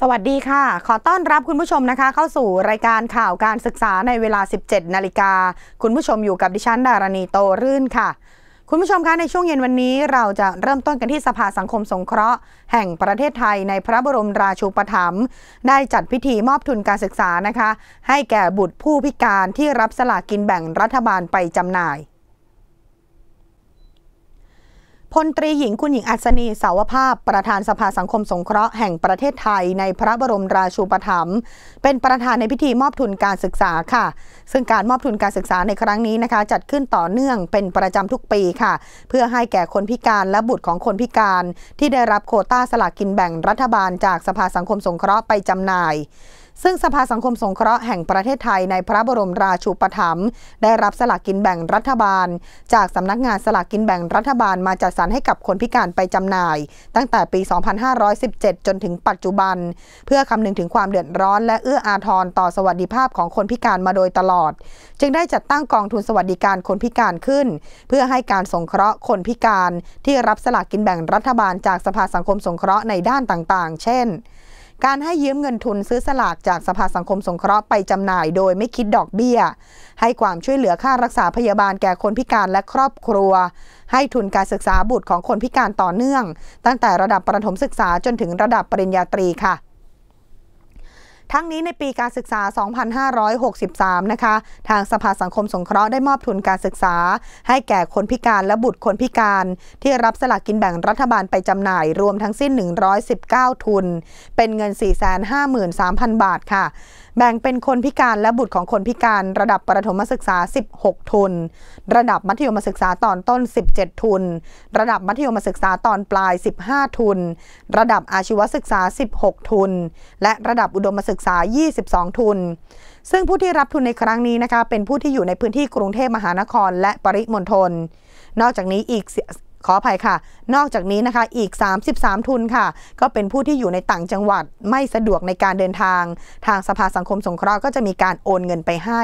สวัสดีค่ะ ขอต้อนรับคุณผู้ชมนะคะ เข้าสู่รายการข่าวการศึกษาในเวลา 17 นาฬิกา คุณผู้ชมอยู่กับดิฉัน ดารณีโตรื่นค่ะ คุณผู้ชมคะในช่วงเย็นวันนี้เราจะเริ่มต้นกันที่สภาสังคมสงเคราะห์แห่งประเทศไทยในพระบรมราชูปถัมภ์ได้จัดพิธีมอบทุนการศึกษานะคะ ให้แก่บุตรผู้พิการที่รับสลากกินแบ่งรัฐบาลไปจำหน่ายพลตรีหญิงคุณหญิงอัศนีสาวภาพประธานสภาสังคมสงเคราะห์แห่งประเทศไทยในพระบรมราชูปถัมภ์เป็นประธานในพิธีมอบทุนการศึกษาค่ะ ซึ่งการมอบทุนการศึกษาในครั้งนี้นะคะ จัดขึ้นต่อเนื่องเป็นประจำทุกปีค่ะ เพื่อให้แก่คนพิการและบุตรของคนพิการที่ได้รับโคต้าสลากกินแบ่งรัฐบาลจากสภาสังคมสงเคราะห์ไปจำหน่ายซึ่งสภาสังคมสงเคราะห์แห่งประเทศไทยในพระบรมราชูปถัมภ์ได้รับสลากกินแบ่งรัฐบาล จากสำนักงานสลากกินแบ่งรัฐบาลมาจัดสรรให้กับคนพิการไปจำหน่าย ตั้งแต่ปี 2517 จนถึงปัจจุบัน เพื่อคำนึงถึงความเดือดร้อน และเอื้ออาทรต่อสวัสดิภาพของคนพิการมาโดยตลอด จึงได้จัดตั้งกองทุนสวัสดิการคนพิการขึ้น เพื่อให้การสงเคราะห์คนพิการที่รับสลากกินแบ่งรัฐบาลจากสภาสังคมสงเคราะห์ในด้านต่างๆ เช่นการให้ยืมเงินทุนซื้อสลากจากสภาสังคมสงเคราะห์ไปจำหน่ายโดยไม่คิดดอกเบี้ย ให้ความช่วยเหลือค่ารักษาพยาบาลแก่คนพิการและครอบครัว ให้ทุนการศึกษาบุตรของคนพิการต่อเนื่อง ตั้งแต่ระดับประถมศึกษาจนถึงระดับปริญญาตรีค่ะั้งนี้ในปีการศึกษา 2563นะคะ ทางสภาสังคมสงเคราะห์ได้มอบทุนการศึกษา ให้แก่คนพิการและบุตรคนพิการที่รับสลากกินแบ่งรัฐบาลไปจำหน่ายรวมทั้งสิ้น 119 ทุน เป็นเงิน 453,000 บาทค่ะแบ่งเป็นคนพิการและบุตรของคนพิการระดับประถมศึกษา 16 ทุน ระดับมัธยมศึกษาตอนต้น 17 ทุน ระดับมัธยมศึกษาตอนปลาย 15 ทุน ระดับอาชีวศึกษา 16 ทุน และระดับอุดมศึกษา 22 ทุน ซึ่งผู้ที่รับทุนในครั้งนี้นะคะเป็นผู้ที่อยู่ในพื้นที่กรุงเทพมหานครและปริมณฑลนอกจากนี้อีกขออภัยค่ะ นอกจากนี้นะคะอีก 33 ทุนค่ะ ก็เป็นผู้ที่อยู่ในต่างจังหวัดไม่สะดวกในการเดินทาง ทางสภาสังคมสงเคราะห์ก็จะมีการโอนเงินไปให้